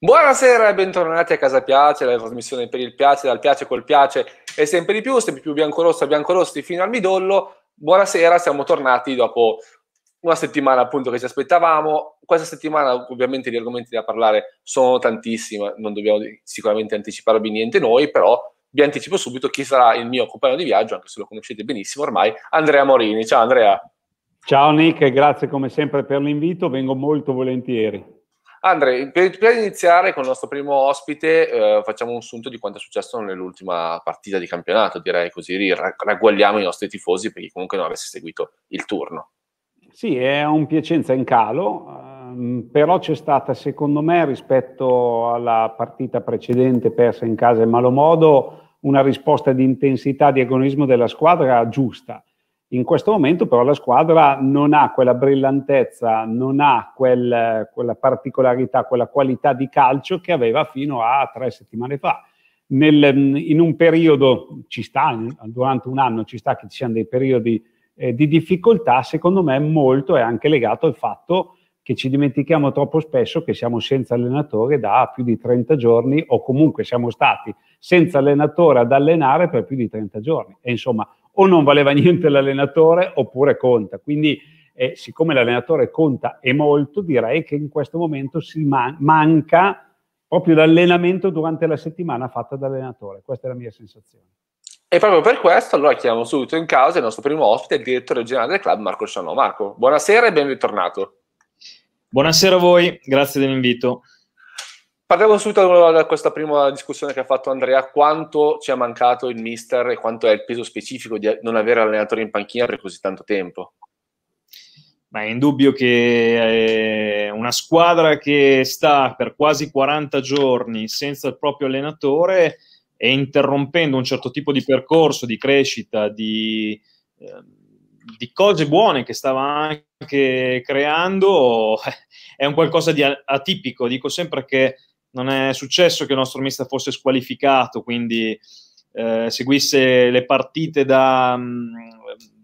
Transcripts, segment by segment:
Buonasera e bentornati a Casa Piace, la trasmissione per il piace, dal piace col piace e sempre di più, sempre più biancorossa, biancorossi fino al midollo. Buonasera, siamo tornati dopo una settimana appunto che ci aspettavamo. Questa settimana ovviamente gli argomenti da parlare sono tantissimi, non dobbiamo sicuramente anticiparvi niente noi, però vi anticipo subito chi sarà il mio compagno di viaggio, anche se lo conoscete benissimo ormai, Andrea Morini. Ciao Andrea. Ciao Nick, grazie come sempre per l'invito, vengo molto volentieri. Andre, prima di iniziare con il nostro primo ospite, eh, facciamo un sunto di quanto è successo nell'ultima partita di campionato, direi così ragguagliamo i nostri tifosi per chi comunque non avesse seguito il turno. Sì, è un Piacenza in calo, ehm, però c'è stata, secondo me, rispetto alla partita precedente persa in casa in malo modo, una risposta di intensità, di agonismo della squadra giusta. In questo momento però la squadra non ha quella brillantezza, non ha quel, quella particolarità, quella qualità di calcio che aveva fino a tre settimane fa. Nel, in un periodo ci sta, durante un anno ci sta che ci siano dei periodi eh, di difficoltà, secondo me molto è anche legato al fatto che ci dimentichiamo troppo spesso che siamo senza allenatore da più di 30 giorni o comunque siamo stati senza allenatore ad allenare per più di 30 giorni. E insomma, o non valeva niente l'allenatore oppure conta. Quindi eh, siccome l'allenatore conta e molto, direi che in questo momento si man- manca proprio l'allenamento durante la settimana fatta dall'allenatore. Questa è la mia sensazione. E proprio per questo allora chiamiamo subito in causa il nostro primo ospite, il direttore generale del club Marco Sciano. Marco, buonasera e ben ritornato. Buonasera a voi, grazie dell'invito. Partiamo subito da questa prima discussione che ha fatto Andrea, quanto ci è mancato il mister e quanto è il peso specifico di non avere allenatore in panchina per così tanto tempo? Ma è indubbio che eh, una squadra che sta per quasi 40 giorni senza il proprio allenatore e interrompendo un certo tipo di percorso di crescita, di, ehm, di cose buone che stava anche creando, è un qualcosa di atipico. Dico sempre che non è successo che il nostro mister fosse squalificato, quindi eh, seguisse le partite da, mm,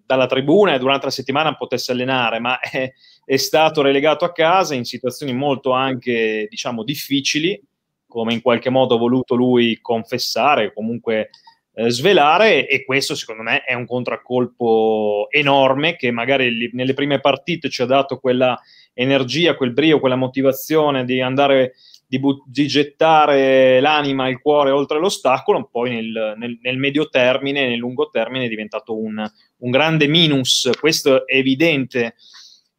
dalla tribuna e durante la settimana potesse allenare, ma è, è, stato relegato a casa in situazioni molto anche, diciamo, difficili, come in qualche modo ha voluto lui confessare, comunque eh, svelare, e questo secondo me è un contraccolpo enorme che magari nelle prime partite ci ha dato quella energia, quel brio, quella motivazione di andare di, but- di, gettare l'anima e il cuore oltre l'ostacolo, poi nel, nel, nel medio termine, nel lungo termine è diventato un, un grande minus. Questo è evidente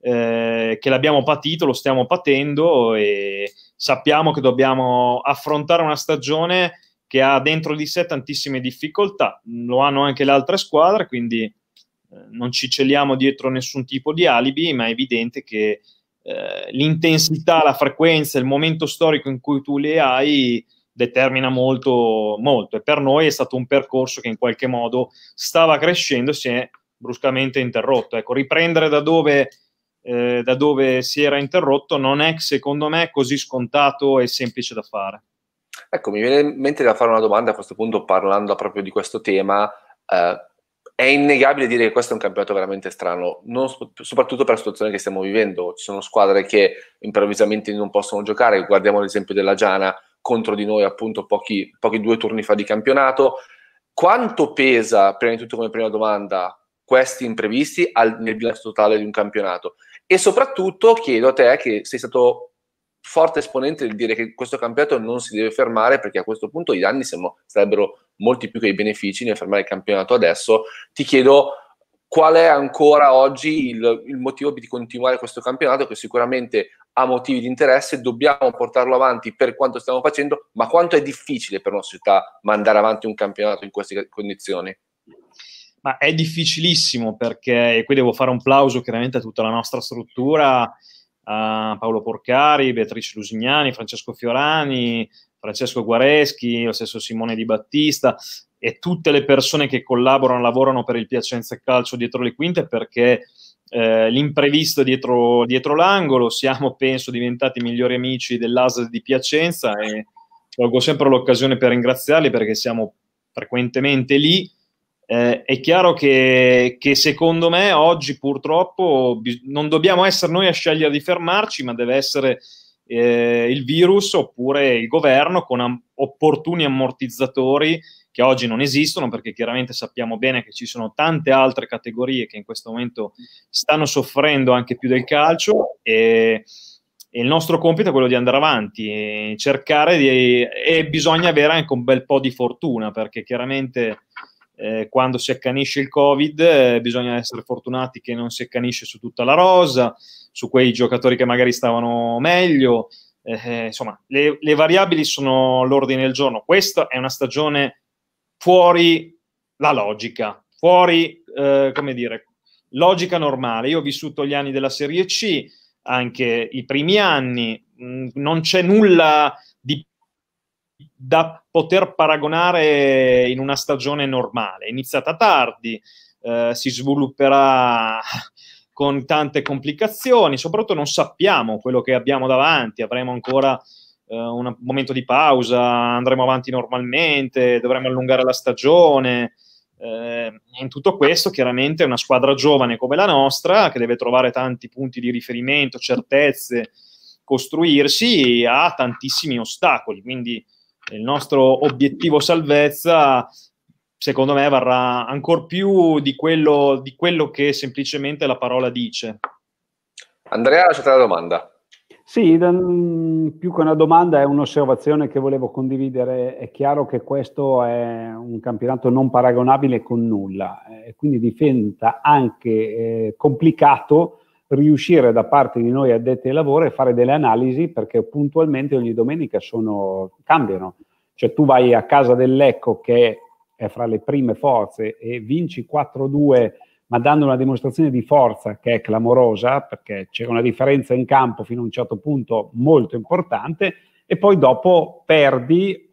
eh, che l'abbiamo patito, lo stiamo patendo e sappiamo che dobbiamo affrontare una stagione che ha dentro di sé tantissime difficoltà, lo hanno anche le altre squadre, quindi eh, non ci celiamo dietro nessun tipo di alibi, ma è evidente che eh, l'intensità, la frequenza, il momento storico in cui tu le hai determina molto, molto. E per noi è stato un percorso che in qualche modo stava crescendo e si è bruscamente interrotto. Ecco, riprendere da dove, eh, da dove si era interrotto non è, secondo me, così scontato e semplice da fare. Ecco, mi viene in mente da fare una domanda a questo punto, parlando proprio di questo tema. Eh, è innegabile dire che questo è un campionato veramente strano, non, soprattutto per la situazione che stiamo vivendo. Ci sono squadre che improvvisamente non possono giocare, guardiamo l'esempio della Giana contro di noi appunto pochi, pochi due turni fa di campionato. Quanto pesa, prima di tutto come prima domanda, questi imprevisti al, nel bilancio totale di un campionato? E soprattutto chiedo a te che sei stato forte esponente del dire che questo campionato non si deve fermare perché a questo punto i danni sarebbero molti più che i benefici nel fermare il campionato adesso. Ti chiedo qual è ancora oggi il, il motivo di continuare questo campionato che sicuramente ha motivi di interesse, dobbiamo portarlo avanti per quanto stiamo facendo, ma quanto è difficile per una società mandare avanti un campionato in queste condizioni? Ma è difficilissimo perché, e qui devo fare un plauso chiaramente a tutta la nostra struttura, a Paolo Porcari, Beatrice Lusignani, Francesco Fiorani, Francesco Guareschi, lo stesso Simone Di Battista e tutte le persone che collaborano, lavorano per il Piacenza Calcio dietro le quinte perché eh, l'imprevisto dietro, dietro l'angolo, siamo penso diventati migliori amici dell'ASL di Piacenza e colgo sempre l'occasione per ringraziarli perché siamo frequentemente lì. Eh, è chiaro che, che, secondo me oggi purtroppo non dobbiamo essere noi a scegliere di fermarci, ma deve essere eh, il virus oppure il governo con am- opportuni ammortizzatori che oggi non esistono perché chiaramente sappiamo bene che ci sono tante altre categorie che in questo momento stanno soffrendo anche più del calcio e, e il nostro compito è quello di andare avanti e cercare di e bisogna avere anche un bel po' di fortuna perché chiaramente eh, quando si accanisce il covid eh, bisogna essere fortunati che non si accanisce su tutta la rosa su quei giocatori che magari stavano meglio. Eh, eh, insomma, le, le variabili sono l'ordine del giorno. Questa è una stagione fuori la logica, fuori, eh, come dire, logica normale. Io ho vissuto gli anni della Serie C, anche i primi anni, mh, mm, non c'è nulla di, da poter paragonare in una stagione normale. È iniziata tardi, eh, si svilupperà con tante complicazioni, soprattutto non sappiamo quello che abbiamo davanti, avremo ancora eh, un momento di pausa, andremo avanti normalmente, dovremo allungare la stagione. Eh, in tutto questo, chiaramente, una squadra giovane come la nostra, che deve trovare tanti punti di riferimento, certezze, costruirsi, ha tantissimi ostacoli. Quindi il nostro obiettivo salvezza secondo me varrà ancora più di quello, di quello che semplicemente la parola dice. Andrea, c'è la domanda. Sì, più che una domanda è un'osservazione che volevo condividere. È chiaro che questo è un campionato non paragonabile con nulla eh, e quindi diventa anche eh, complicato riuscire da parte di noi addetti ai lavori a fare delle analisi perché puntualmente ogni domenica sono, cambiano. Cioè tu vai a casa dell'Ecco che è è fra le prime forze e vinci 4-2 ma dando una dimostrazione di forza che è clamorosa perché c'è una differenza in campo fino a un certo punto molto importante e poi dopo perdi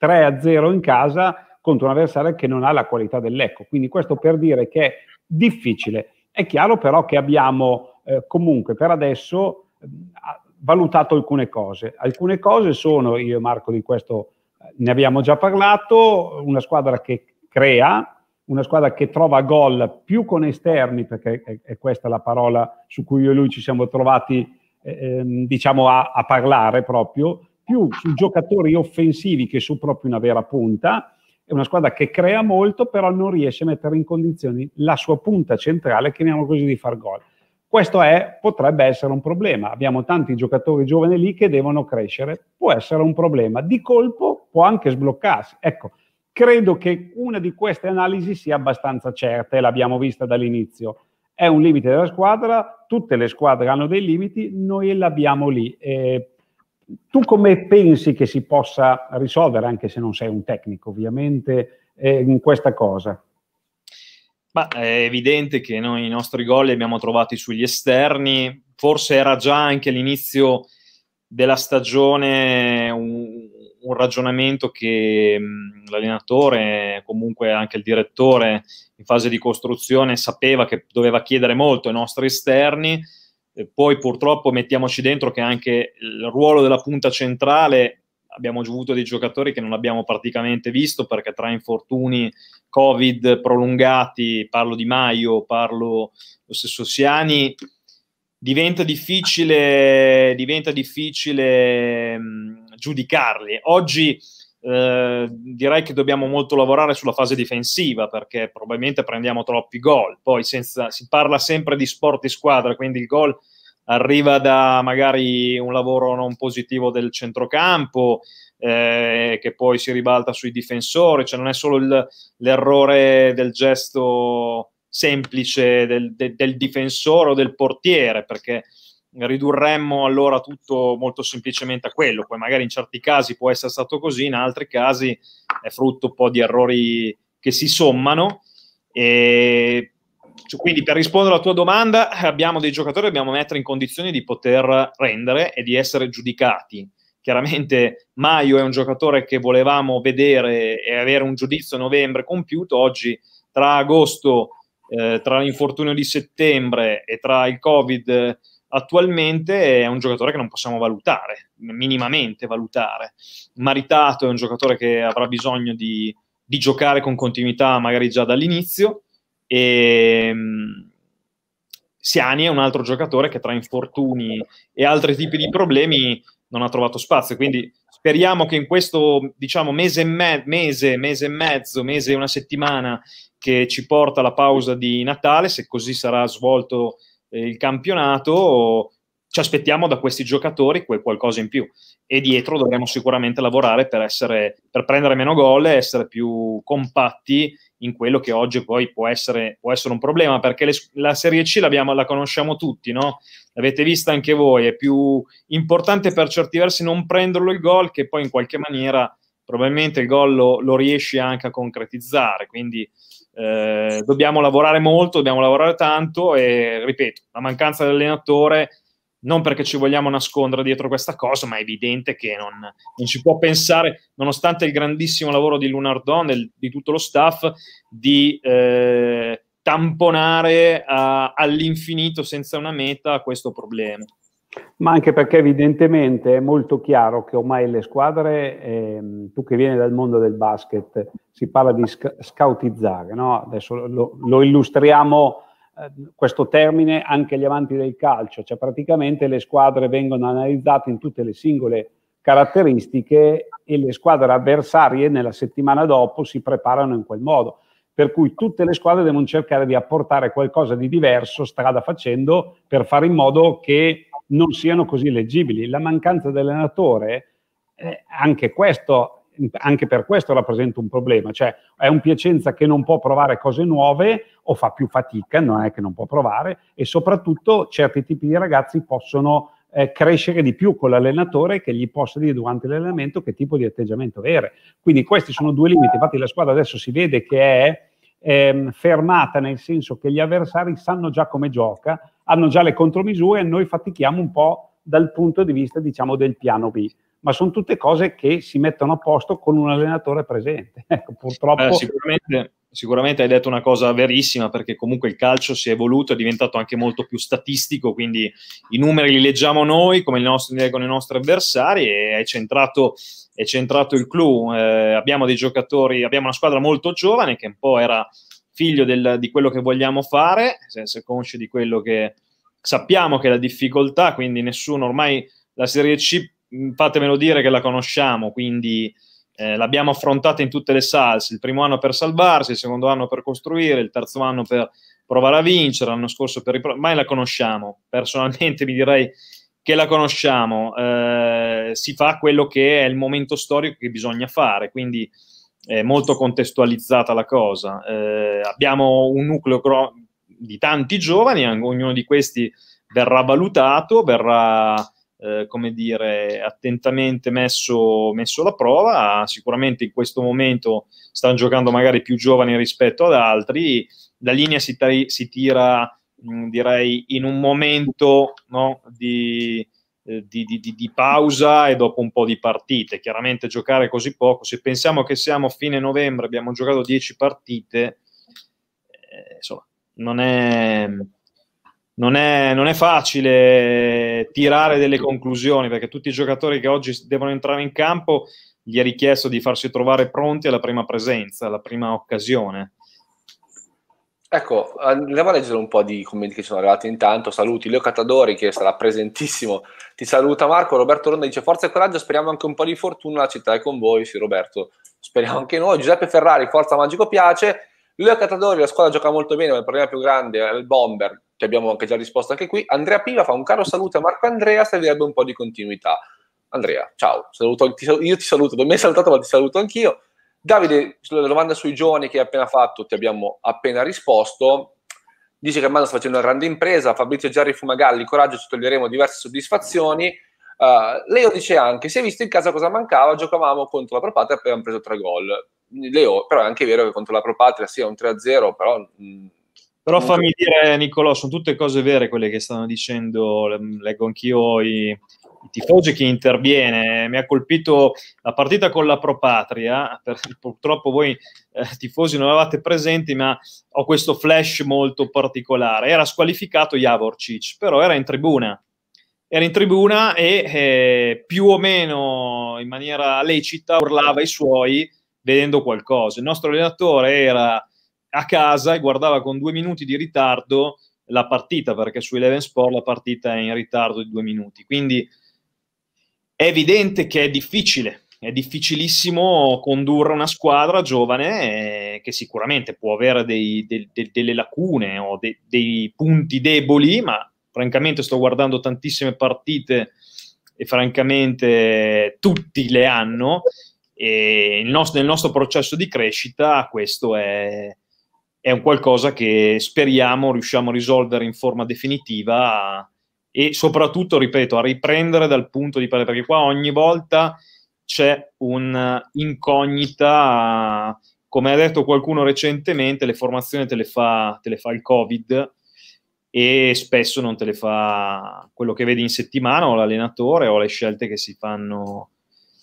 3-0 in casa contro un avversario che non ha la qualità dell'ecco. Quindi questo per dire che è difficile. È chiaro però che abbiamo eh, comunque per adesso eh, valutato alcune cose. Alcune cose sono, io e Marco di questo ne abbiamo già parlato, una squadra che crea, una squadra che trova gol più con esterni, perché è, è questa la parola su cui io e lui ci siamo trovati eh, ehm, diciamo a, a, parlare proprio, più su giocatori offensivi che su proprio una vera punta. È una squadra che crea molto, però non riesce a mettere in condizioni la sua punta centrale, chiamiamo così, di far gol. Questo è, potrebbe essere un problema. Abbiamo tanti giocatori giovani lì che devono crescere, può essere un problema. Di colpo può anche sbloccarsi. Ecco, credo che una di queste analisi sia abbastanza certa e l'abbiamo vista dall'inizio. È un limite della squadra, tutte le squadre hanno dei limiti, noi l'abbiamo lì. E tu come pensi che si possa risolvere, anche se non sei un tecnico ovviamente, eh, in questa cosa? Ma eh, è evidente che noi i nostri gol li abbiamo trovati sugli esterni, forse era già anche all'inizio della stagione un, un ragionamento che mh, mm, l'allenatore, comunque anche il direttore in fase di costruzione sapeva che doveva chiedere molto ai nostri esterni, e eh, poi purtroppo mettiamoci dentro che anche il ruolo della punta centrale abbiamo avuto dei giocatori che non abbiamo praticamente visto perché tra infortuni, covid prolungati, parlo di Maio, parlo lo stesso Siani, diventa difficile, diventa difficile mh, mm, giudicarli. Oggi eh, direi che dobbiamo molto lavorare sulla fase difensiva perché probabilmente prendiamo troppi gol, poi senza, si parla sempre di sport e squadra, quindi il gol arriva da magari un lavoro non positivo del centrocampo, eh, che poi si ribalta sui difensori, cioè non è solo il, l'errore del gesto semplice del, de, del, difensore o del portiere, perché ridurremmo allora tutto molto semplicemente a quello, poi magari in certi casi può essere stato così, in altri casi è frutto un po' di errori che si sommano. E quindi per rispondere alla tua domanda, eh, abbiamo dei giocatori che dobbiamo mettere in condizioni di poter rendere e di essere giudicati. Chiaramente Maio è un giocatore che volevamo vedere e avere un giudizio a novembre compiuto, oggi tra agosto, eh, tra l'infortunio di settembre e tra il Covid eh, attualmente è un giocatore che non possiamo valutare, minimamente valutare. Maritato è un giocatore che avrà bisogno di, di giocare con continuità magari già dall'inizio e, ehm, Siani è un altro giocatore che tra infortuni e altri tipi di problemi non ha trovato spazio, quindi speriamo che in questo diciamo, mese, e me- mese, mese e mezzo, mese e una settimana che ci porta alla pausa di Natale, se così sarà svolto eh, il campionato, ci aspettiamo da questi giocatori quel qualcosa in più e dietro dovremo sicuramente lavorare per, essere, per prendere meno gol e essere più compatti in quello che oggi poi può essere, può essere un problema perché le, la Serie C la conosciamo tutti, no? l'avete vista anche voi, è più importante per certi versi non prenderlo il gol che poi in qualche maniera probabilmente il gol lo, lo riesci anche a concretizzare, quindi eh, dobbiamo lavorare molto, dobbiamo lavorare tanto e ripeto, la mancanza dell'allenatore non perché ci vogliamo nascondere dietro questa cosa, ma è evidente che non, non si può pensare, nonostante il grandissimo lavoro di Lunardon e di tutto lo staff, di eh, tamponare a, all'infinito senza una meta questo problema. Ma anche perché evidentemente è molto chiaro che ormai le squadre, ehm, tu che vieni dal mondo del basket, si parla di sc- scautizzare, no? adesso lo, lo illustriamo Ehm, questo termine anche agli avanti del calcio, cioè praticamente le squadre vengono analizzate in tutte le singole caratteristiche e le squadre avversarie nella settimana dopo si preparano in quel modo. Per cui tutte le squadre devono cercare di apportare qualcosa di diverso strada facendo per fare in modo che non siano così leggibili. La mancanza dell'allenatore, eh, anche questo anche per questo rappresenta un problema, cioè è un Piacenza che non può provare cose nuove o fa più fatica, non è che non può provare e soprattutto certi tipi di ragazzi possono eh, crescere di più con l'allenatore che gli possa dire durante l'allenamento che tipo di atteggiamento avere. Quindi questi sono due limiti, infatti la squadra adesso si vede che è ehm, fermata nel senso che gli avversari sanno già come gioca, hanno già le contromisure e noi fatichiamo un po' dal punto di vista diciamo del piano B ma sono tutte cose che si mettono a posto con un allenatore presente. Ecco, purtroppo... Eh, sicuramente, sicuramente, hai detto una cosa verissima, perché comunque il calcio si è evoluto, è diventato anche molto più statistico, quindi i numeri li leggiamo noi, come nostro, li leggono i nostri avversari, e è centrato, è centrato il clou. Eh, abbiamo dei giocatori, abbiamo una squadra molto giovane che un po' era figlio del, di quello che vogliamo fare, senza consci di quello che sappiamo che è la difficoltà, quindi nessuno ormai la Serie C Mm, fatemelo dire che la conosciamo, quindi eh, l'abbiamo affrontata in tutte le salse, il primo anno per salvarsi, il secondo anno per costruire, il terzo anno per provare a vincere, l'anno scorso per riprovare, mai la conosciamo, personalmente vi direi che la conosciamo, eh, si fa quello che è il momento storico che bisogna fare, quindi è molto contestualizzata la cosa. Eh, abbiamo un nucleo gro- di tanti giovani, ognuno di questi verrà valutato, verrà eh, come dire, attentamente messo, messo alla prova. Sicuramente in questo momento stanno giocando magari più giovani rispetto ad altri. La linea si, t- si tira, mh, mm, direi, in un momento no, di, eh, di, di, di, pausa e dopo un po' di partite. Chiaramente giocare così poco, se pensiamo che siamo a fine novembre, abbiamo giocato 10 partite, eh, insomma, non è non è, non è, facile tirare delle conclusioni perché tutti i giocatori che oggi devono entrare in campo gli è richiesto di farsi trovare pronti alla prima presenza, alla prima occasione. Ecco, andiamo a leggere un po' di commenti che sono arrivati intanto. Saluti Leo Catadori che sarà presentissimo. Ti saluta Marco. Roberto Ronda dice forza e coraggio, speriamo anche un po' di fortuna, la città è con voi. Sì Roberto, speriamo anche noi. Giuseppe Ferrari, forza magico piace. Leo Catadori, la squadra gioca molto bene, ma il problema più grande è il bomber ti abbiamo anche già risposto anche qui. Andrea Piva fa un caro saluto a Marco Andrea, servirebbe un po' di continuità. Andrea, ciao, saluto, ti, io ti saluto, non mi hai salutato ma ti saluto anch'io. Davide, sulla domanda sui giovani che hai appena fatto, ti abbiamo appena risposto. Dice che Armando sta facendo una grande impresa, Fabrizio Giarri Fumagalli, coraggio, ci toglieremo diverse soddisfazioni. Uh, Leo dice anche, si è visto in casa cosa mancava, giocavamo contro la Pro Patria e abbiamo preso tre gol. Leo, però è anche vero che contro la Pro Patria sia sì, un 3-0, però... Mh, mm, però fammi dire, Nicolò, sono tutte cose vere quelle che stanno dicendo, leggo anch'io i, i tifosi, chi interviene. Mi ha colpito la partita con la Propatria, purtroppo voi eh, tifosi non eravate presenti, ma ho questo flash molto particolare. Era squalificato Javorcic, però era in tribuna. Era in tribuna e eh, più o meno in maniera lecita urlava i suoi vedendo qualcosa. Il nostro allenatore era a casa e guardava con due minuti di ritardo la partita, perché su Eleven Sport la partita è in ritardo di due minuti. Quindi è evidente che è difficile, è difficilissimo condurre una squadra giovane eh, che sicuramente può avere dei, de, de, delle lacune o de, dei punti deboli, ma francamente sto guardando tantissime partite e francamente tutti le hanno e nel nostro processo di crescita questo è, è un qualcosa che speriamo riusciamo a risolvere in forma definitiva e soprattutto, ripeto, a riprendere dal punto di partenza, perché qua ogni volta c'è un'incognita, eh, come ha detto qualcuno recentemente, le formazioni te le fa, te le fa il Covid, e spesso non te le fa quello che vedi in settimana o l'allenatore o le scelte che si fanno,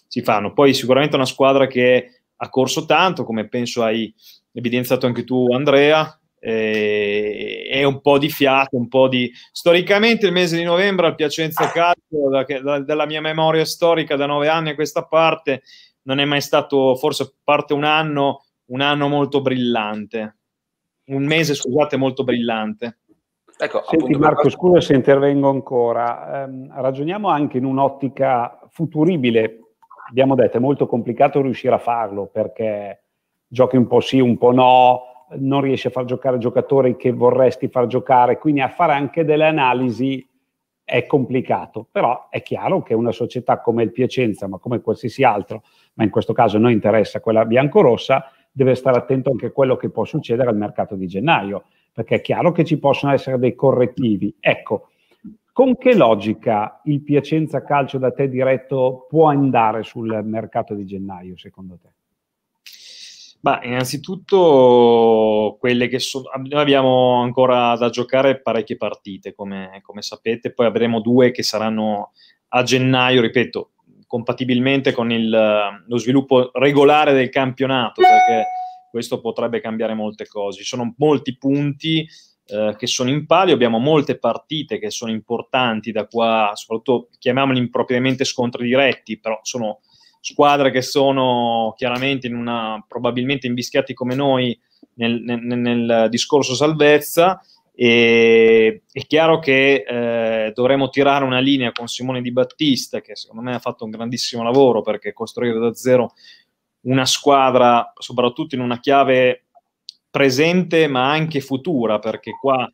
si fanno. Poi sicuramente una squadra che ha corso tanto, come penso ai, evidenziato anche tu Andrea, eh, è un po' di fiato, un po' di... Storicamente il mese di novembre al Piacenza Calcio, da, da, dalla mia memoria storica da nove anni a questa parte, non è mai stato, forse parte un anno, un anno molto brillante. Un mese, scusate, molto brillante. Ecco, Senti, Marco, per... scusa se intervengo ancora. Eh, ragioniamo anche in un'ottica futuribile. Abbiamo detto, è molto complicato riuscire a farlo perché giochi un po' sì, un po' no, non riesci a far giocare giocatori che vorresti far giocare, quindi a fare anche delle analisi è complicato, però è chiaro che una società come il Piacenza, ma come qualsiasi altro, ma in questo caso noi interessa quella biancorossa, deve stare attento anche a quello che può succedere al mercato di gennaio, perché è chiaro che ci possono essere dei correttivi. Ecco, con che logica il Piacenza Calcio da te diretto può andare sul mercato di gennaio, secondo te? Beh, innanzitutto quelle che sono. Noi abbiamo ancora da giocare parecchie partite, come, come, sapete, poi avremo due che saranno a gennaio, ripeto, compatibilmente con il, lo sviluppo regolare del campionato, perché questo potrebbe cambiare molte cose. Ci sono molti punti eh, che sono in palio, abbiamo molte partite che sono importanti da qua, soprattutto chiamiamoli impropriamente scontri diretti, però sono squadre che sono chiaramente in una, probabilmente invischiati come noi nel, nel, nel discorso salvezza. E, è chiaro che eh, dovremo tirare una linea con Simone Di Battista, che secondo me ha fatto un grandissimo lavoro perché costruire da zero una squadra, soprattutto in una chiave presente ma anche futura, perché qua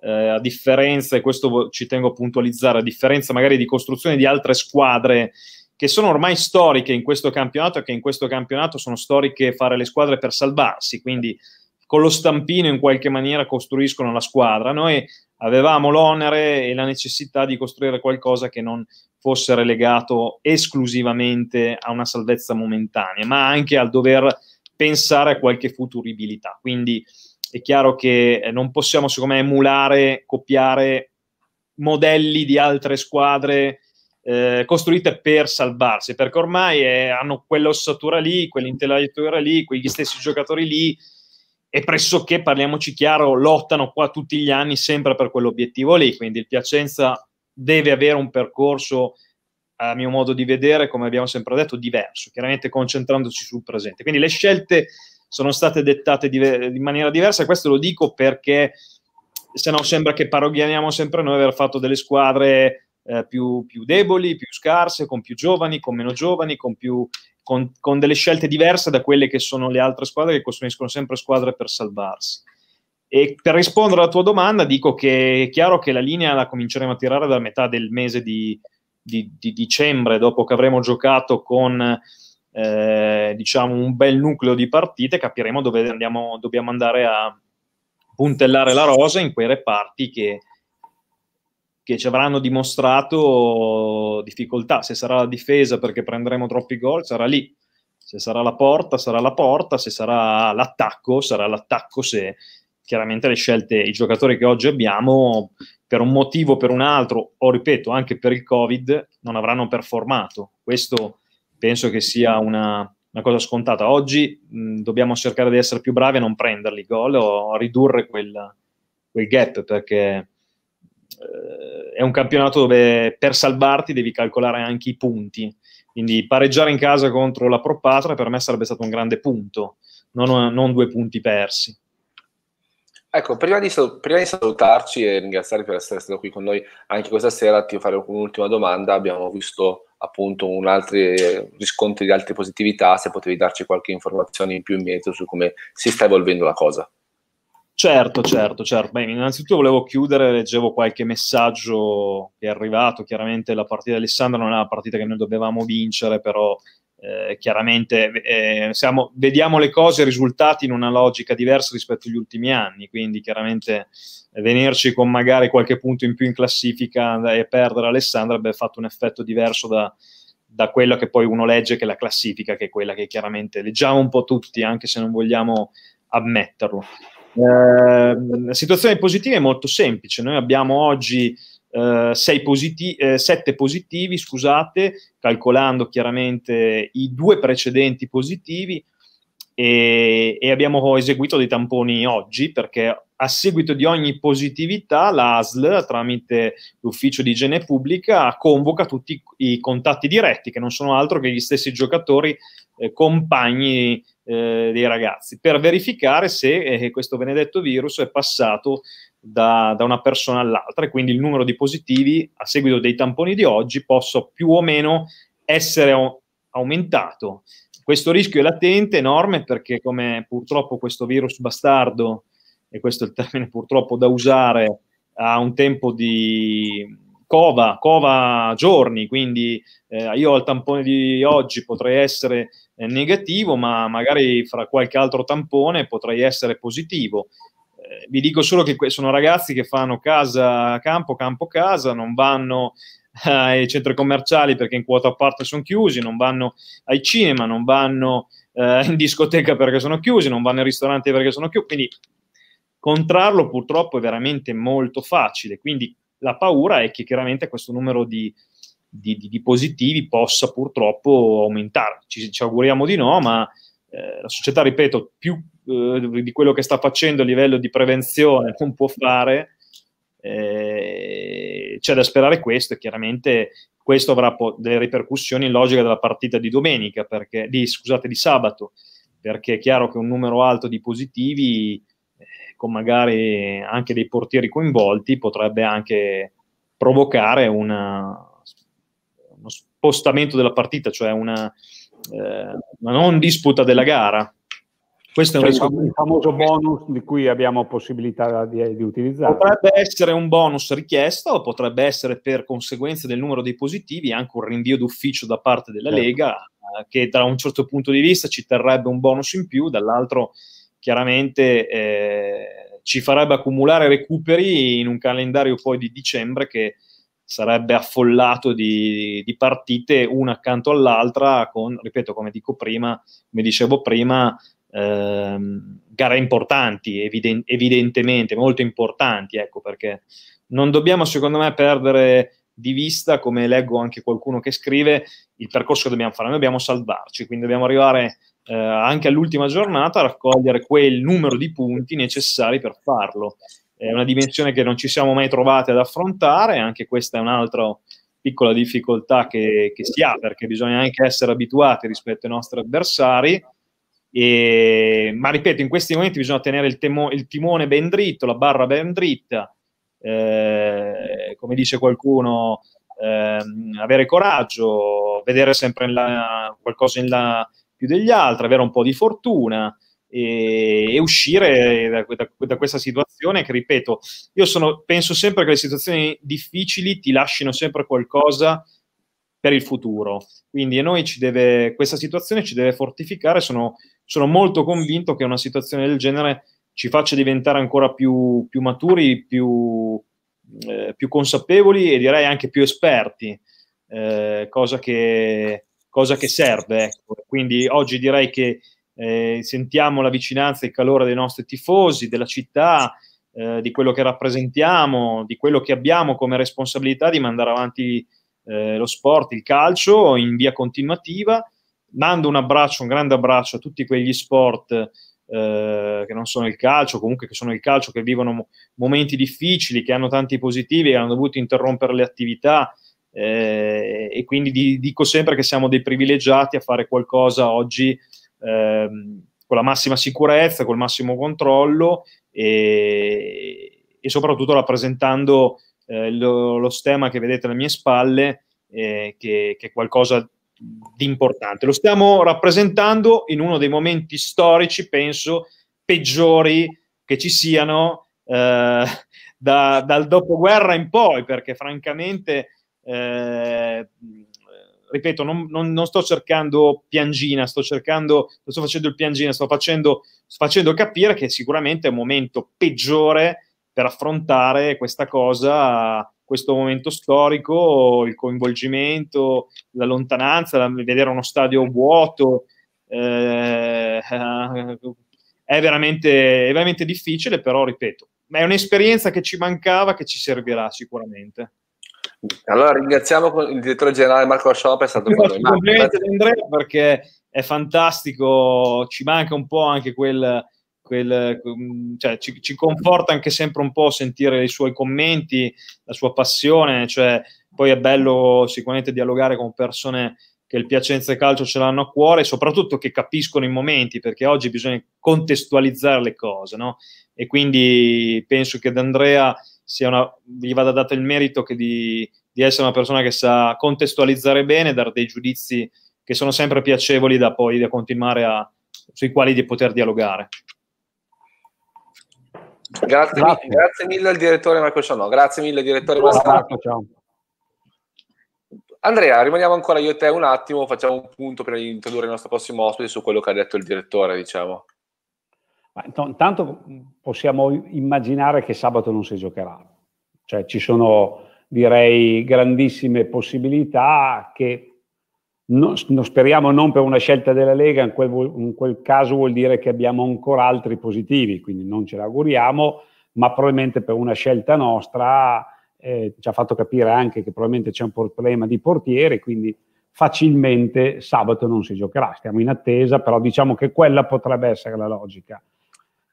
eh, a differenza, e questo ci tengo a puntualizzare, a differenza magari di costruzione di altre squadre che sono ormai storiche in questo campionato e che in questo campionato sono storiche fare le squadre per salvarsi, quindi con lo stampino in qualche maniera costruiscono la squadra. Noi avevamo l'onere e la necessità di costruire qualcosa che non fosse relegato esclusivamente a una salvezza momentanea, ma anche al dover pensare a qualche futuribilità. Quindi è chiaro che eh, non possiamo, secondo me, emulare, copiare modelli di altre squadre eh, costruite per salvarsi, perché ormai è, eh, hanno quell'ossatura lì, quell'intellettura lì, quegli stessi giocatori lì, e pressoché, parliamoci chiaro, lottano qua tutti gli anni sempre per quell'obiettivo lì, quindi il Piacenza deve avere un percorso a mio modo di vedere, come abbiamo sempre detto, diverso, chiaramente concentrandoci sul presente. Quindi le scelte sono state dettate di, in maniera diversa, e questo lo dico perché se no sembra che parodiamo sempre noi aver fatto delle squadre eh, più, più, deboli, più scarse, con più giovani, con meno giovani, con, più, con, con, delle scelte diverse da quelle che sono le altre squadre che costruiscono sempre squadre per salvarsi. E per rispondere alla tua domanda dico che è chiaro che la linea la cominceremo a tirare dalla metà del mese di, di, di dicembre, dopo che avremo giocato con... Eh, diciamo un bel nucleo di partite, capiremo dove andiamo, dobbiamo andare a puntellare la rosa in quei reparti che che ci avranno dimostrato difficoltà. Se sarà la difesa perché prenderemo troppi gol, sarà lì. Se sarà la porta, sarà la porta. Se sarà l'attacco, sarà l'attacco. Se chiaramente le scelte, i giocatori che oggi abbiamo, per un motivo o per un altro, o ripeto, anche per il Covid, non avranno performato. Questo penso che sia una, una cosa scontata. Oggi mh, dobbiamo cercare di essere più bravi a non prenderli gol o a ridurre quel, quel gap perché eh, è un campionato dove per salvarti devi calcolare anche i punti. Quindi pareggiare in casa contro la Propatra per me sarebbe stato un grande punto, non, non due punti persi. Ecco, prima di, prima di, salutarci e ringraziarvi per essere stato qui con noi anche questa sera, ti farò un'ultima domanda. Abbiamo visto appunto un altro riscontro di altre positività, se potevi darci qualche informazione in più in merito su come si sta evolvendo la cosa. Certo, certo, certo. Beh, innanzitutto volevo chiudere, leggevo qualche messaggio che è arrivato, chiaramente la partita di Alessandro non è una partita che noi dovevamo vincere, però eh, chiaramente eh, siamo, vediamo le cose, i risultati in una logica diversa rispetto agli ultimi anni, quindi chiaramente venirci con magari qualche punto in più in classifica e perdere Alessandro avrebbe fatto un effetto diverso da, da quello che poi uno legge che è la classifica, che è quella che chiaramente leggiamo un po' tutti, anche se non vogliamo ammetterlo. Eh, situazione positiva è molto semplice, noi abbiamo oggi eh, sei positi- eh, sette positivi, scusate, calcolando chiaramente i due precedenti positivi, e, e abbiamo eseguito dei tamponi oggi perché a seguito di ogni positività l'ASL tramite l'ufficio di igiene pubblica convoca tutti i contatti diretti che non sono altro che gli stessi giocatori eh, compagni eh, dei ragazzi per verificare se eh, questo benedetto virus è passato da, da, una persona all'altra e quindi il numero di positivi a seguito dei tamponi di oggi possa più o meno essere aumentato questo rischio è latente, enorme, perché come purtroppo questo virus bastardo, e questo è il termine purtroppo da usare, ha un tempo di cova, cova giorni, quindi eh, io al tampone di oggi potrei essere eh, negativo, ma magari fra qualche altro tampone potrei essere positivo. Eh, vi dico solo che sono ragazzi che fanno casa, campo, campo, casa, non vanno ai centri commerciali perché in quota a parte sono chiusi, non vanno ai cinema, non vanno eh, in discoteca perché sono chiusi, non vanno ai ristoranti perché sono chiusi. Quindi contrarlo purtroppo è veramente molto facile. Quindi la paura è che chiaramente questo numero di, di, di, di positivi possa purtroppo aumentare. Ci, ci auguriamo di no, ma eh, la società, ripeto, più eh, di quello che sta facendo a livello di prevenzione non può fare eh, c'è da sperare questo e chiaramente questo avrà po- delle ripercussioni in logica della partita di domenica, perché, di, scusate, di sabato, perché è chiaro che un numero alto di positivi, eh, con magari anche dei portieri coinvolti, potrebbe anche provocare una, uno spostamento della partita, cioè una, eh, una non disputa della gara, questo è cioè, un cioè, il famoso bonus di cui abbiamo possibilità di, di utilizzare. Potrebbe essere un bonus richiesto, potrebbe essere per conseguenza del numero dei positivi anche un rinvio d'ufficio da parte della certo. Lega, eh, che da un certo punto di vista ci terrebbe un bonus in più, dall'altro chiaramente eh, ci farebbe accumulare recuperi in un calendario poi di dicembre che sarebbe affollato di, di, partite una accanto all'altra con, ripeto, come dico prima, come dicevo prima, ehm, gare importanti, eviden- evidentemente, molto importanti, ecco perché non dobbiamo secondo me perdere di vista, come leggo anche qualcuno che scrive, il percorso che dobbiamo fare, noi dobbiamo salvarci, quindi dobbiamo arrivare eh, anche all'ultima giornata a raccogliere quel numero di punti necessari per farlo. È una dimensione che non ci siamo mai trovati ad affrontare, anche questa è un'altra piccola difficoltà che, che si ha, perché bisogna anche essere abituati rispetto ai nostri avversari e, ehm, ma ripeto, in questi momenti bisogna tenere il, temo, il timone ben dritto, la barra ben dritta, eh, come dice qualcuno, eh, avere coraggio, vedere sempre in là, qualcosa in là più degli altri, avere un po' di fortuna e, ehm, e uscire da, da, da, questa situazione che, ripeto, io sono, penso sempre che le situazioni difficili ti lasciano sempre qualcosa per il futuro. Quindi deve, questa situazione ci deve fortificare, sono, sono, molto convinto che una situazione del genere ci faccia diventare ancora più, più maturi, più, eh, più, consapevoli e direi anche più esperti, eh, cosa, che, cosa, che, serve. Ecco. Quindi oggi direi che eh, sentiamo la vicinanza e il calore dei nostri tifosi, della città, eh, di quello che rappresentiamo, di quello che abbiamo come responsabilità di mandare avanti eh, lo sport, il calcio in via continuativa. Mando un abbraccio, un grande abbraccio a tutti quegli sport eh, che non sono il calcio, comunque che sono il calcio, che vivono momenti difficili, che hanno tanti positivi, che hanno dovuto interrompere le attività. Eh, e quindi di, dico sempre che siamo dei privilegiati a fare qualcosa oggi eh, con la massima sicurezza, col massimo controllo e, e soprattutto rappresentando eh, lo, lo, stemma che vedete alle mie spalle, eh, che, che, è qualcosa di importante. Lo stiamo rappresentando in uno dei momenti storici, penso, peggiori che ci siano eh, da, dal dopoguerra in poi, perché francamente eh, ripeto, non, non, non, sto cercando piangina, sto cercando, non sto facendo il piangina, sto facendo, sto facendo, capire che sicuramente è un momento peggiore per affrontare questa cosa, questo momento storico, il coinvolgimento, la lontananza, la, vedere uno stadio vuoto. Eh, è, veramente, è veramente difficile, però ripeto, è un'esperienza che ci mancava, che ci servirà sicuramente. Allora ringraziamo il direttore generale Marco Shop, è stato un Complimenti ad Andrea perché è fantastico, ci manca un po' anche quel Quel, mm, cioè, ci, ci, conforta anche sempre un po' sentire i suoi commenti, la sua passione, cioè, poi è bello sicuramente dialogare con persone che il Piacenza e il Calcio ce l'hanno a cuore e soprattutto che capiscono i momenti, perché oggi bisogna contestualizzare le cose, no? E quindi penso che ad Andrea una, gli vada dato il merito di, di essere una persona che sa contestualizzare bene, dare dei giudizi che sono sempre piacevoli da poi da continuare a, sui quali di poter dialogare. Grazie, grazie. Mille, grazie mille al direttore Marco Cianò, grazie mille direttore Marco. Ciao. Andrea, rimaniamo ancora io e te un attimo, facciamo un punto per introdurre il nostro prossimo ospite su quello che ha detto il direttore, diciamo. intanto possiamo immaginare che sabato non si giocherà, cioè ci sono direi grandissime possibilità che no, speriamo non per una scelta della Lega, in quel, in quel caso vuol dire che abbiamo ancora altri positivi, quindi non ce l'auguriamo, ma probabilmente per una scelta nostra eh, ci ha fatto capire anche che probabilmente c'è un problema di portiere, quindi facilmente sabato non si giocherà, stiamo in attesa, però diciamo che quella potrebbe essere la logica.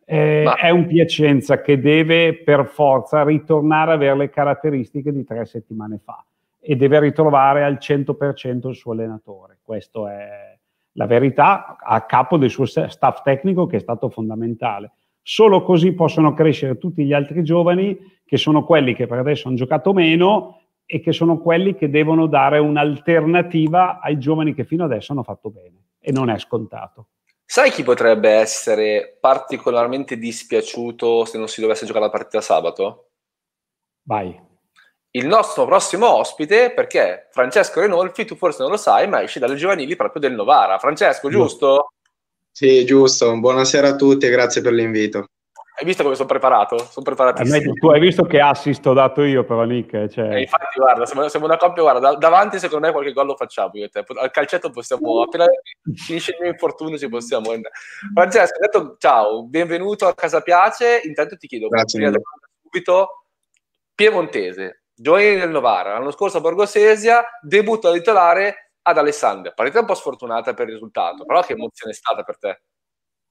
Eh, ma... È un Piacenza che deve per forza ritornare a avere le caratteristiche di tre settimane fa e deve ritrovare al 100% il suo allenatore. Questa è la verità a capo del suo staff tecnico che è stato fondamentale. Solo così possono crescere tutti gli altri giovani che sono quelli che per adesso hanno giocato meno e che sono quelli che devono dare un'alternativa ai giovani che fino adesso hanno fatto bene e non è scontato. Sai chi potrebbe essere particolarmente dispiaciuto se non si dovesse giocare la partita sabato? Vai il nostro prossimo ospite, perché Francesco Renolfi, tu forse non lo sai, ma esce dalle giovanili proprio del Novara. Francesco, giusto? Sì, giusto. Buonasera a tutti e grazie per l'invito. Hai visto come sono preparato? Sono eh, preparatissimo. tu hai visto che assist ho dato io però lì che eh, cioè... eh, infatti guarda, siamo, siamo, una coppia, guarda, davanti secondo me qualche gol lo facciamo io e te. Al calcetto possiamo, appena finisce il mio infortunio ci possiamo... Francesco, detto, ciao, benvenuto a Casa Piace. Intanto ti chiedo, grazie prima domanda subito, piemontese, Giovanni del Novara, l'anno scorso a Borgosesia, debutta titolare ad Alessandria. Partita un po' sfortunata per il risultato, però che emozione è stata per te?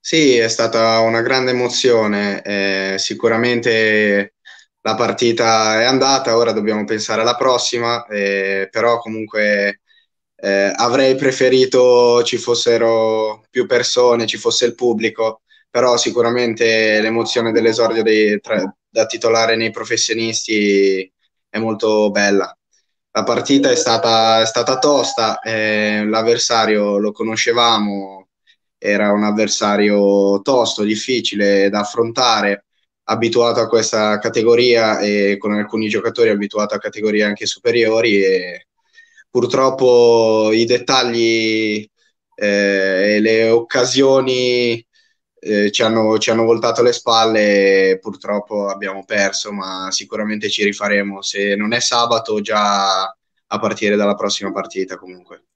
Sì, è stata una grande emozione. Eh, sicuramente la partita è andata, ora dobbiamo pensare alla prossima, eh, però comunque eh, avrei preferito ci fossero più persone, ci fosse il pubblico, però sicuramente l'emozione dell'esordio dei, tra, da titolare nei professionisti è molto bella. La partita è stata, è stata tosta, eh, l'avversario lo conoscevamo, era un avversario tosto, difficile da affrontare, abituato a questa categoria e con alcuni giocatori abituato a categorie anche superiori e purtroppo i dettagli eh, e le occasioni eh, ci, hanno, ci, hanno, voltato le spalle, purtroppo abbiamo perso, ma sicuramente ci rifaremo. Se non è sabato, già a partire dalla prossima partita comunque.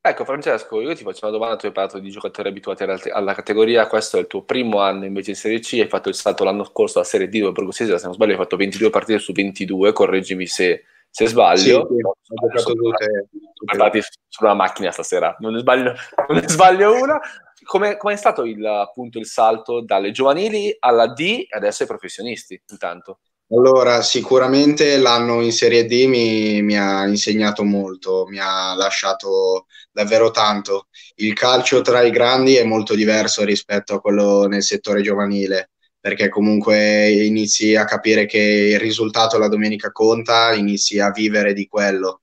Ecco Francesco, io ti faccio una domanda, tu hai parlato di giocatori abituati alla, alla categoria, questo è il tuo primo anno invece in Serie C, hai fatto il salto l'anno scorso alla Serie D dove Borgosese, se non sbaglio, hai fatto 22 partite su 22, correggimi se, se sbaglio. Sì, sì, no, ho giocato tutte. Sono una macchina stasera, non ne sbaglio, non ne sbaglio una come, è stato il, appunto il salto dalle giovanili alla D e adesso ai professionisti intanto? Allora, sicuramente l'anno in Serie D mi, mi, ha insegnato molto, mi ha lasciato davvero tanto. Il calcio tra i grandi è molto diverso rispetto a quello nel settore giovanile, perché comunque inizi a capire che il risultato la domenica conta, inizi a vivere di quello.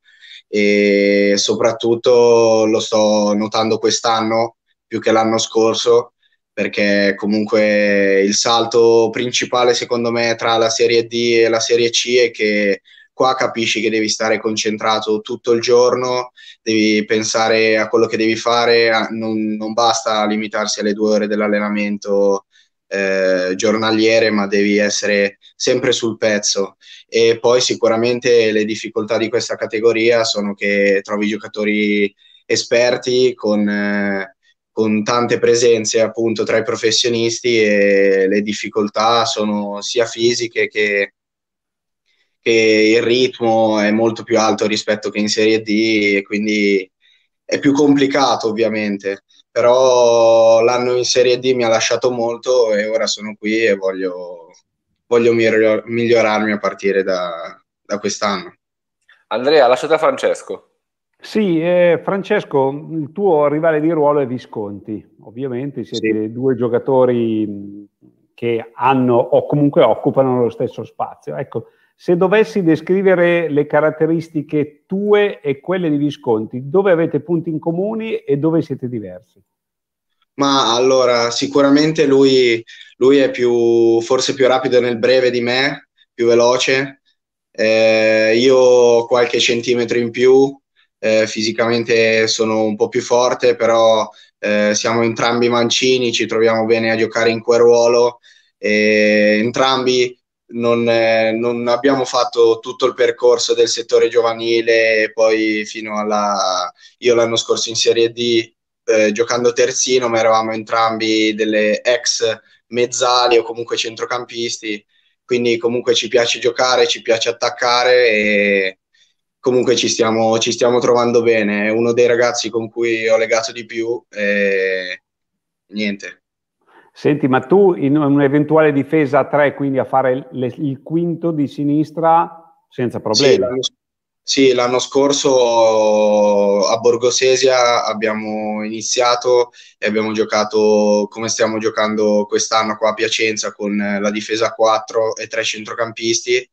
E soprattutto lo sto notando quest'anno più che l'anno scorso, perché comunque il salto principale secondo me tra la Serie D e la Serie C è che qua capisci che devi stare concentrato tutto il giorno, devi pensare a quello che devi fare, non, non basta limitarsi alle due ore dell'allenamento eh, giornaliere, ma devi essere sempre sul pezzo. E poi sicuramente le difficoltà di questa categoria sono che trovi giocatori esperti con... Eh, con tante presenze appunto tra i professionisti e le difficoltà sono sia fisiche che, che il ritmo è molto più alto rispetto che in Serie D e quindi è più complicato ovviamente, però l'anno in Serie D mi ha lasciato molto e ora sono qui e voglio, voglio migliorarmi a partire da, da quest'anno. Andrea, lasciate a Francesco. Sì, eh, Francesco, il tuo rivale di ruolo è Visconti. Ovviamente siete sì. due giocatori mm, che hanno o comunque occupano lo stesso spazio. Ecco, se dovessi descrivere le caratteristiche tue e quelle di Visconti, dove avete punti in comune e dove siete diversi? Ma allora, sicuramente lui, lui è più, forse più rapido nel breve di me, più veloce. Eh, io ho qualche centimetro in più, eh, fisicamente sono un po' più forte, però eh, siamo entrambi mancini, ci troviamo bene a giocare in quel ruolo e entrambi non, eh, non abbiamo fatto tutto il percorso del settore giovanile poi fino alla... io l'anno scorso in Serie D eh, giocando terzino, ma eravamo entrambi delle ex mezzali o comunque centrocampisti quindi comunque ci piace giocare, ci piace attaccare e comunque ci stiamo, ci stiamo trovando bene. È uno dei ragazzi con cui ho legato di più e niente. Senti, ma tu in un'eventuale difesa a 3, quindi a fare le, il quinto di sinistra senza problemi? Sì l'anno, sì, l'anno scorso a Borgosesia abbiamo iniziato e abbiamo giocato come stiamo giocando quest'anno qua a Piacenza con la difesa 4 e tre centrocampisti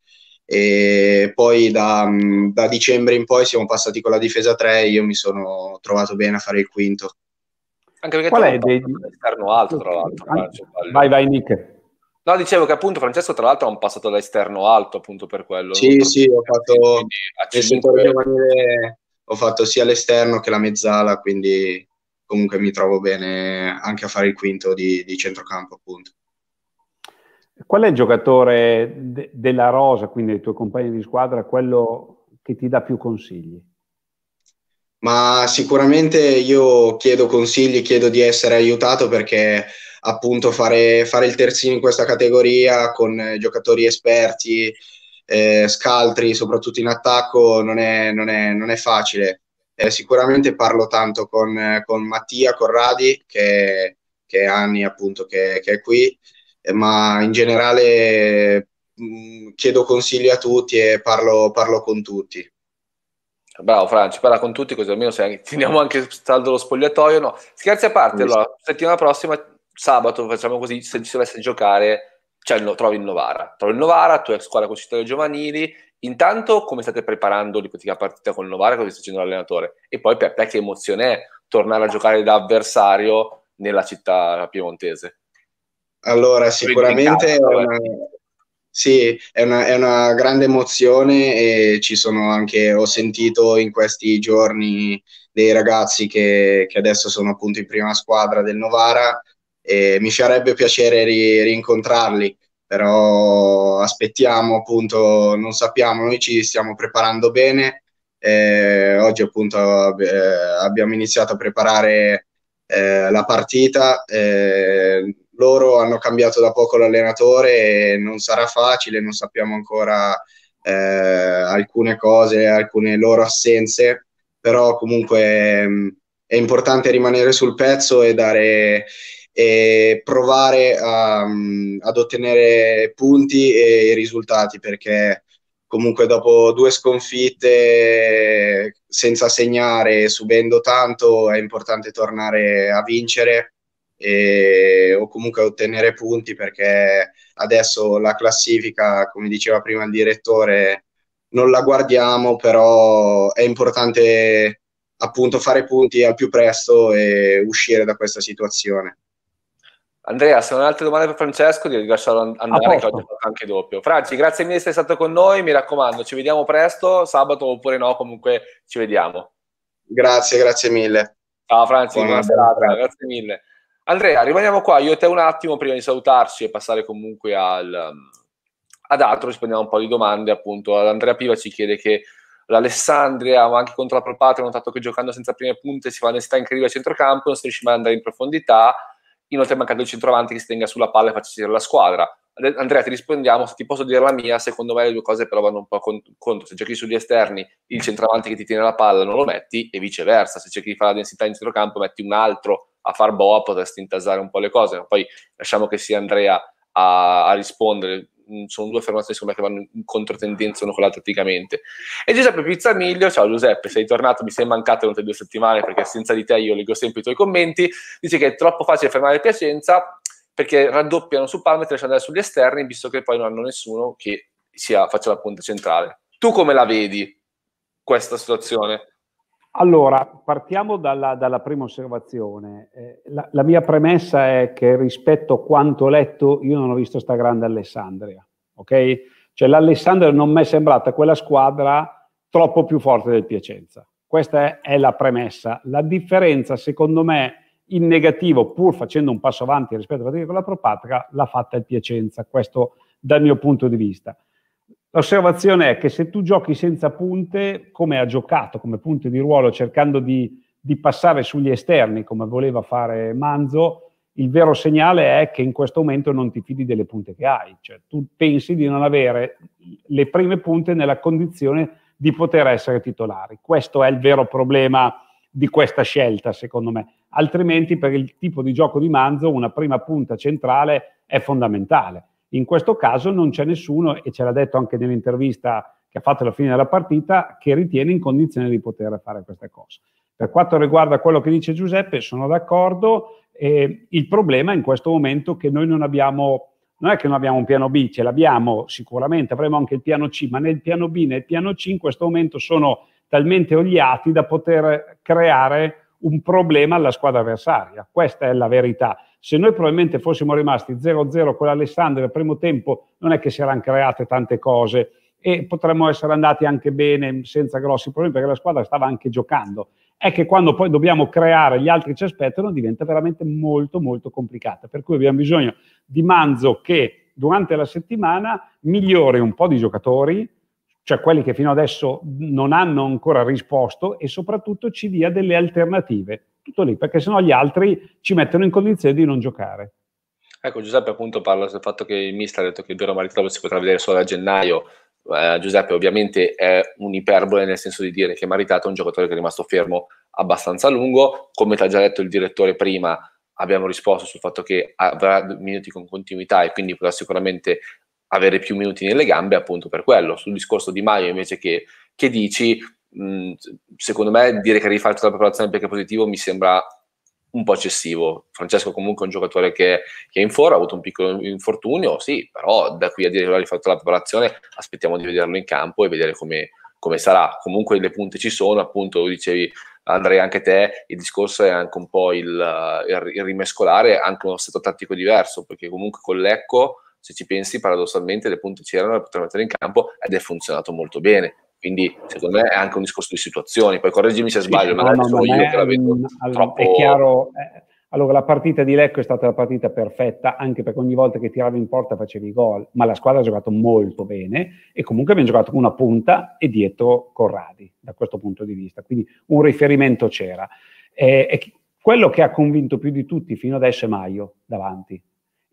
e poi da, mm, da, dicembre in poi siamo passati con la difesa 3 io mi sono trovato bene a fare il quinto. Anche perché Qual è dei... esterno alto, tra l'altro. An... Vai, vai, Nick. No, dicevo che appunto Francesco, tra l'altro, ha un passato da esterno alto appunto per quello. Sì, sì, ho fatto, nel ho fatto sia l'esterno che la mezzala, quindi comunque mi trovo bene anche a fare il quinto di, di centrocampo, appunto. Qual è il giocatore de- della rosa, quindi dei tuoi compagni di squadra, quello che ti dà più consigli? Ma sicuramente io chiedo consigli, chiedo di essere aiutato perché appunto fare, fare il terzino in questa categoria con eh, giocatori esperti, eh, scaltri, soprattutto in attacco, non è, non è, non è facile. Eh, sicuramente parlo tanto con, con Mattia Corradi, che, che è anni appunto che, che è qui, eh, ma in generale mm, chiedo consigli a tutti e parlo, parlo con tutti. Bravo Franci, parla con tutti così almeno se teniamo anche saldo lo spogliatoio. No. Scherzi a parte, allora, settimana prossima, sabato, facciamo così, se ci dovesse giocare, cioè, no, trovi il Novara. Trovi il Novara, tua ex squadra con concitatoria giovanili. Intanto come state preparando l'ipotetica partita con il Novara, cosa sta facendo l'allenatore? E poi per te che emozione è tornare a giocare da avversario nella città piemontese? Allora, sicuramente è una, eh. sì, è una, è una, grande emozione e ci sono anche, ho sentito in questi giorni dei ragazzi che, che adesso sono appunto in prima squadra del Novara e mi farebbe piacere ri, rincontrarli, però aspettiamo appunto, non sappiamo, noi ci stiamo preparando bene, eh, oggi appunto eh, abbiamo iniziato a preparare eh, la partita. Eh, loro hanno cambiato da poco l'allenatore e non sarà facile, non sappiamo ancora eh, alcune cose, alcune loro assenze, però comunque mh, mm, è importante rimanere sul pezzo e dare e provare a, mh, mm, ad ottenere punti e risultati perché comunque dopo due sconfitte senza segnare, subendo tanto, è importante tornare a vincere e, o comunque ottenere punti perché adesso la classifica, come diceva prima il direttore, non la guardiamo, però è importante appunto fare punti al più presto e uscire da questa situazione. Andrea, se non hai altre domande per Francesco, ti lasciarò andare, che oggi fatto anche doppio. Franci, grazie mille di essere stato con noi, mi raccomando, ci vediamo presto, sabato oppure no, comunque ci vediamo. Grazie, grazie mille. Ciao Franci, buona serata, grazie mille. Andrea, rimaniamo qua, io e te un attimo prima di salutarci e passare comunque al, um, ad altro, rispondiamo a un po' di domande. Appunto, Andrea Piva ci chiede che l'Alessandria, ma anche contro la Pro Patria, ha notato che giocando senza prime punte si fa un'està incredibile a centrocampo, non si riesce mai ad andare in profondità. Inoltre è mancato il centroavanti che si tenga sulla palla e faccia girare la squadra. Andrea ti rispondiamo, se ti posso dire la mia, secondo me le due cose però vanno un po' contro, se cerchi sugli esterni il centravanti che ti tiene la palla non lo metti e viceversa, se cerchi di fare la densità in centrocampo metti un altro a far boa, potresti intasare un po' le cose, ma poi lasciamo che sia Andrea a, a rispondere, mm, sono due affermazioni secondo me che vanno in controtendenza uno con l'altro praticamente. E Giuseppe Pizzamiglio, ciao Giuseppe, sei tornato, mi sei mancato durante due settimane perché senza di te io leggo sempre i tuoi commenti, dice che è troppo facile fermare Piacenza, perché raddoppiano su Palmer e lasciano andare sugli esterni, visto che poi non hanno nessuno che sia, faccia la punta centrale. Tu come la vedi questa situazione? Allora, partiamo dalla, dalla prima osservazione. Eh, la, la, mia premessa è che rispetto a quanto letto io non ho visto sta grande Alessandria, ok? Cioè l'Alessandria non mi è sembrata quella squadra troppo più forte del Piacenza. Questa è, è la premessa. La differenza, secondo me, in negativo, pur facendo un passo avanti rispetto alla particola propatrica, l'ha fatta il Piacenza, questo dal mio punto di vista. L'osservazione è che se tu giochi senza punte, come ha giocato come punte di ruolo, cercando di, di passare sugli esterni, come voleva fare Manzo, il vero segnale è che in questo momento non ti fidi delle punte che hai, cioè tu pensi di non avere le prime punte nella condizione di poter essere titolari. Questo è il vero problema di questa scelta, secondo me altrimenti per il tipo di gioco di Manzo una prima punta centrale è fondamentale. In questo caso non c'è nessuno, e ce l'ha detto anche nell'intervista che ha fatto alla fine della partita, che ritiene in condizione di poter fare queste cose. Per quanto riguarda quello che dice Giuseppe, sono d'accordo. Eh, il problema in questo momento è che noi non abbiamo, non è che non abbiamo un piano B, ce l'abbiamo sicuramente, avremo anche il piano C, ma nel piano B, nel piano C in questo momento sono talmente oliati da poter creare un problema alla squadra avversaria. Questa è la verità. Se noi probabilmente fossimo rimasti 0-0 con l'Alessandria al primo tempo, non è che si erano create tante cose e potremmo essere andati anche bene senza grossi problemi perché la squadra stava anche giocando. È che quando poi dobbiamo creare, gli altri ci aspettano, diventa veramente molto molto complicata. Per cui abbiamo bisogno di Manzo che durante la settimana migliori un po' di giocatori, cioè quelli che fino adesso non hanno ancora risposto e soprattutto ci dia delle alternative. Tutto lì, perché sennò gli altri ci mettono in condizione di non giocare. Ecco, Giuseppe appunto parla del fatto che il mister ha detto che il vero Maritolo si potrà vedere solo a gennaio. Eh, Giuseppe ovviamente è un'iperbole nel senso di dire che Maritato è un giocatore che è rimasto fermo abbastanza a lungo. Come ti ha già detto il direttore prima, abbiamo risposto sul fatto che avrà minuti con continuità e quindi potrà sicuramente avere più minuti nelle gambe appunto per quello. Sul discorso di Maio invece che, che dici, mh, mm, secondo me dire che rifare tutta la preparazione perché è positivo mi sembra un po' eccessivo. Francesco comunque è un giocatore che, che è in forma, ha avuto un piccolo infortunio, sì, però da qui a dire che ha rifatto la preparazione aspettiamo di vederlo in campo e vedere come, come sarà. Comunque le punte ci sono, appunto dicevi Andrei anche te, il discorso è anche un po' il, il rimescolare anche uno stato tattico diverso, perché comunque con l'Ecco se ci pensi paradossalmente le punte c'erano, le potevano mettere in campo ed è funzionato molto bene. Quindi secondo me è anche un discorso di situazioni, poi correggimi se sbaglio, sì, magari no, sono io che la vedo allora, troppo... È chiaro, eh, allora la partita di Lecco è stata la partita perfetta, anche perché ogni volta che tiravi in porta facevi gol, ma la squadra ha giocato molto bene e comunque abbiamo giocato con una punta e dietro Corradi, da questo punto di vista, quindi un riferimento c'era. Eh, quello che ha convinto più di tutti fino adesso è Maio davanti,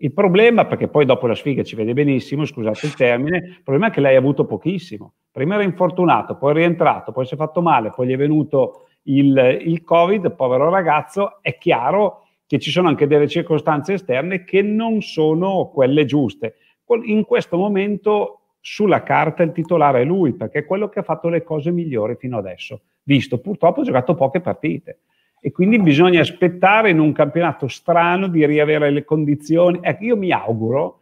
il problema, perché poi dopo la sfiga ci vede benissimo, scusate il termine, il problema è che lei ha avuto pochissimo. Prima era infortunato, poi è rientrato, poi si è fatto male, poi gli è venuto il, il Covid, povero ragazzo, è chiaro che ci sono anche delle circostanze esterne che non sono quelle giuste. In questo momento sulla carta il titolare è lui, perché è quello che ha fatto le cose migliori fino adesso, visto purtroppo ha giocato poche partite e quindi bisogna aspettare in un campionato strano di riavere le condizioni. Ecco, io mi auguro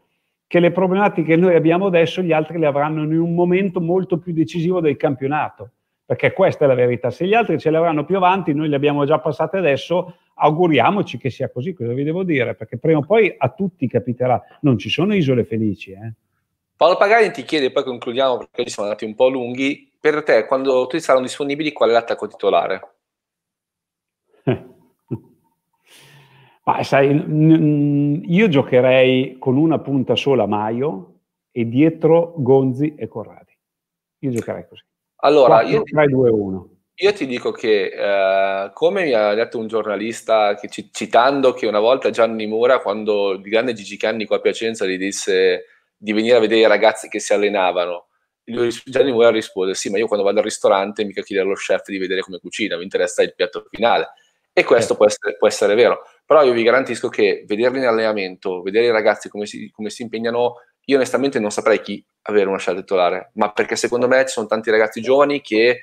che le problematiche che noi abbiamo adesso gli altri le avranno in un momento molto più decisivo del campionato, perché questa è la verità. Se gli altri ce le avranno più avanti, noi le abbiamo già passate adesso, auguriamoci che sia così, cosa vi devo dire? Perché prima o poi a tutti capiterà, non ci sono isole felici. Eh? Paolo Pagani ti chiede, poi concludiamo perché oggi siamo andati un po' lunghi, per te quando tutti saranno disponibili qual è l'attacco titolare? Ma sai, io giocherei con una punta sola Maio e dietro Gonzi e Corradi. Io giocherei così. Allora, 4, io, 3, 2, 1. io ti dico che, eh, come mi ha detto un giornalista, che, citando che una volta Gianni Mura, quando il grande Gigi Canni qua a Piacenza gli disse di venire a vedere i ragazzi che si allenavano, lui, Gianni Mura rispose sì ma io quando vado al ristorante mica chiedo allo chef di vedere come cucina mi interessa il piatto finale e questo eh. può essere, può essere, vero, però io vi garantisco che vederli in allenamento, vedere i ragazzi come si, come si impegnano, io onestamente non saprei chi avere una scelta titolare, ma perché secondo me ci sono tanti ragazzi giovani che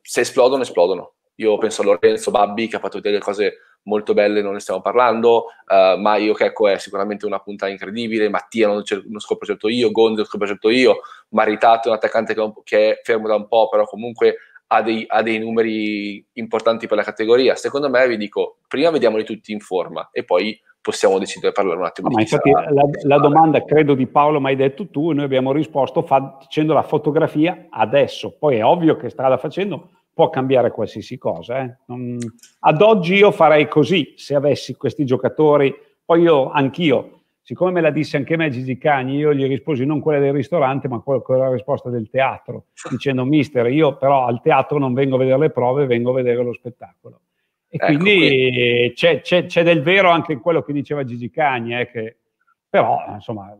se esplodono, esplodono. Io penso a Lorenzo Babbi che ha fatto delle cose molto belle, non ne stiamo parlando, uh, eh, che ecco è sicuramente una punta incredibile, Mattia non, cer- non scopo certo io, Gonzo scopro certo io, Maritato è un attaccante che, un che, è fermo da un po', però comunque ha dei, ha dei, numeri importanti per la categoria. Secondo me, vi dico, prima vediamoli tutti in forma e poi possiamo decidere parlare un attimo Ma di infatti sarà, la, la domanda credo di Paolo mi hai detto tu noi abbiamo risposto facendo la fotografia adesso poi è ovvio che strada facendo può cambiare qualsiasi cosa eh. non, ad oggi io farei così se avessi questi giocatori poi io anch'io Siccome me la disse anche me Gigi Cagni, io gli risposi non quella del ristorante, ma quella, risposta del teatro, dicendo mister, io però al teatro non vengo a vedere le prove, vengo a vedere lo spettacolo. E ecco quindi, c'è, c'è, c'è, del vero anche in quello che diceva Gigi Cagni, eh, che, però insomma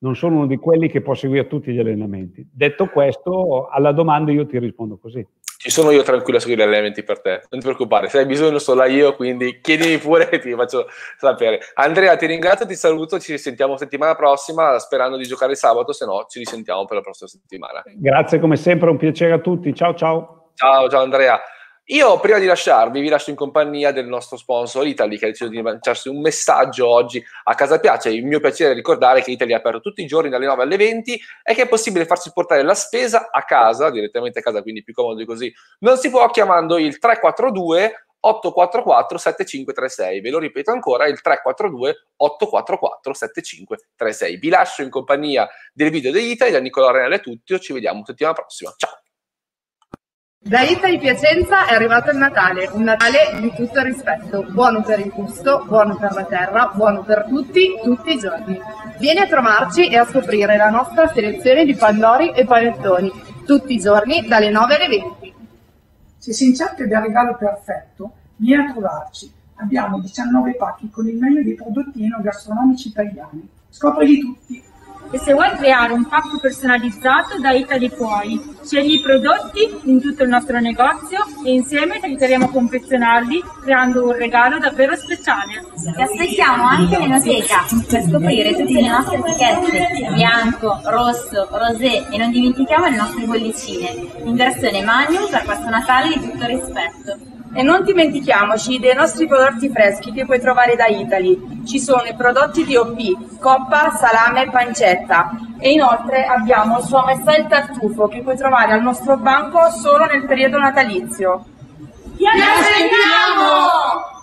non sono uno di quelli che può seguire tutti gli allenamenti. Detto questo, alla domanda io ti rispondo così ci sono io tranquillo a seguire gli allenamenti per te, non ti preoccupare, se hai bisogno sono là io, quindi chiedimi pure e ti faccio sapere. Andrea, ti ringrazio, ti saluto, ci sentiamo settimana prossima, sperando di giocare sabato, se no ci risentiamo per la prossima settimana. Grazie come sempre, un piacere a tutti, ciao ciao. Ciao, ciao Andrea. Io prima di lasciarvi, vi lascio in compagnia del nostro sponsor Italy, che ha deciso di lanciarsi un messaggio oggi a Casa Piace. Il mio piacere è ricordare che Italy è aperto tutti i giorni dalle 9 alle 20 e che è possibile farsi portare la spesa a casa, direttamente a casa, quindi più comodo di così. Non si può chiamando il 342 844 7536. Ve lo ripeto ancora, il 342 844 7536. Vi lascio in compagnia del video di Italy, da Nicola Renale e tutti, ci vediamo settimana prossima. Ciao! Da Ita di Piacenza è arrivato il Natale, un Natale di tutto rispetto, buono per il gusto, buono per la terra, buono per tutti, tutti i giorni. Vieni a trovarci e a scoprire la nostra selezione di pandori e panettoni, tutti i giorni dalle 9 alle 20. Se si incerte del regalo perfetto, vieni a trovarci. Abbiamo 19 pacchi con il meglio dei prodotti enogastronomici italiani. Scoprili tutti! E se vuoi creare un pacco personalizzato da Italy puoi, scegli i prodotti in tutto il nostro negozio e insieme ti aiuteremo a confezionarli creando un regalo davvero speciale. Ti aspettiamo anche all'Enoteca per scoprire tutte le nostre etichette, bianco, rosso, rosé e non dimentichiamo le nostre bollicine, in versione magnum per questo Natale di tutto rispetto. E non dimentichiamoci dei nostri prodotti freschi che puoi trovare da Italy. Ci sono i prodotti di OP, coppa, salame e pancetta. E inoltre abbiamo il suo e il tartufo che puoi trovare al nostro banco solo nel periodo natalizio. Ti aspettiamo!